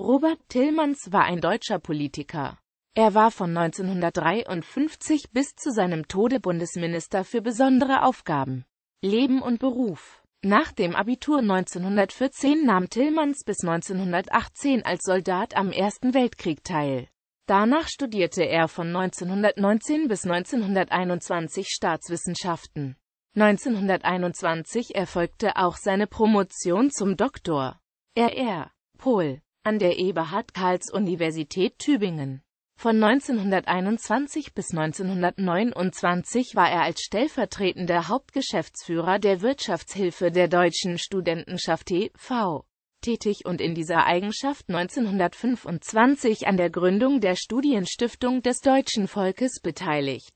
Robert Tillmanns war ein deutscher Politiker. Er war von 1953 bis zu seinem Tode Bundesminister für besondere Aufgaben, Leben und Beruf. Nach dem Abitur 1914 nahm Tillmanns bis 1918 als Soldat am Ersten Weltkrieg teil. Danach studierte er von 1919 bis 1921 Staatswissenschaften. 1921 erfolgte auch seine Promotion zum Doktor. Er. Pol an der Eberhard-Karls-Universität Tübingen. Von 1921 bis 1929 war er als stellvertretender Hauptgeschäftsführer der Wirtschaftshilfe der deutschen Studentenschaft TV tätig und in dieser Eigenschaft 1925 an der Gründung der Studienstiftung des deutschen Volkes beteiligt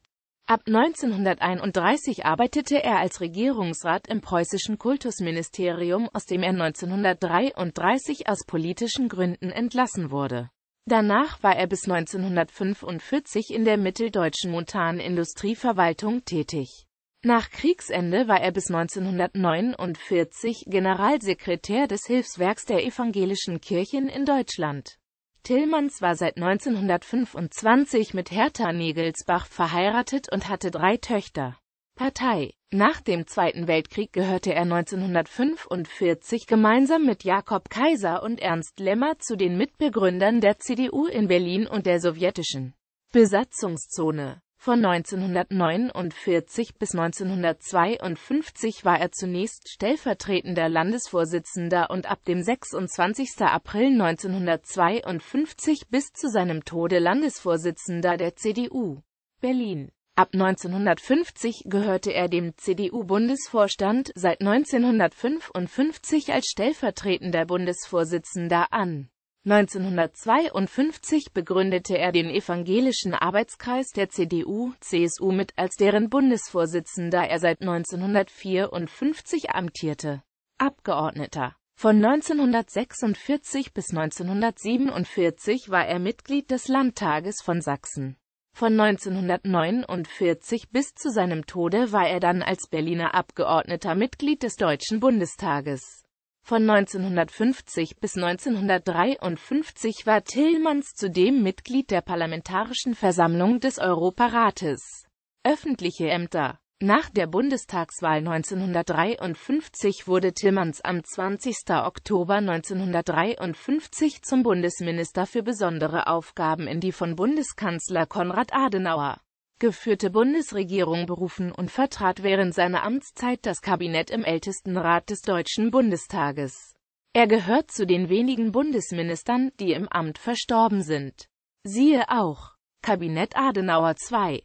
Ab 1931 arbeitete er als Regierungsrat im preußischen Kultusministerium, aus dem er 1933 aus politischen Gründen entlassen wurde. Danach war er bis 1945 in der mitteldeutschen Montanindustrieverwaltung tätig. Nach Kriegsende war er bis 1949 Generalsekretär des Hilfswerks der evangelischen Kirchen in Deutschland. Tillmanns war seit 1925 mit Hertha Negelsbach verheiratet und hatte drei Töchter. Partei. Nach dem Zweiten Weltkrieg gehörte er 1945 gemeinsam mit Jakob Kaiser und Ernst Lemmer zu den Mitbegründern der CDU in Berlin und der sowjetischen Besatzungszone. Von 1949 bis 1952 war er zunächst stellvertretender Landesvorsitzender und ab dem 26. April 1952 bis zu seinem Tode Landesvorsitzender der CDU. Berlin. Ab 1950 gehörte er dem CDU-Bundesvorstand, seit 1955 als stellvertretender Bundesvorsitzender an 1952 begründete er den Evangelischen Arbeitskreis der CDU-CSU mit als deren Bundesvorsitzender er seit 1954 amtierte. Abgeordneter von 1946 bis 1947 war er Mitglied des Landtages von Sachsen. Von 1949 bis zu seinem Tode war er dann als Berliner Abgeordneter Mitglied des Deutschen Bundestages von 1950 bis 1953 war Tillmanns zudem Mitglied der Parlamentarischen Versammlung des Europarates. Öffentliche Ämter Nach der Bundestagswahl 1953 wurde Tillmanns am 20. Oktober 1953 zum Bundesminister für besondere Aufgaben in die von Bundeskanzler Konrad Adenauer geführte Bundesregierung berufen und vertrat während seiner Amtszeit das Kabinett im Ältestenrat des Deutschen Bundestages. Er gehört zu den wenigen Bundesministern, die im Amt verstorben sind. Siehe auch Kabinett Adenauer II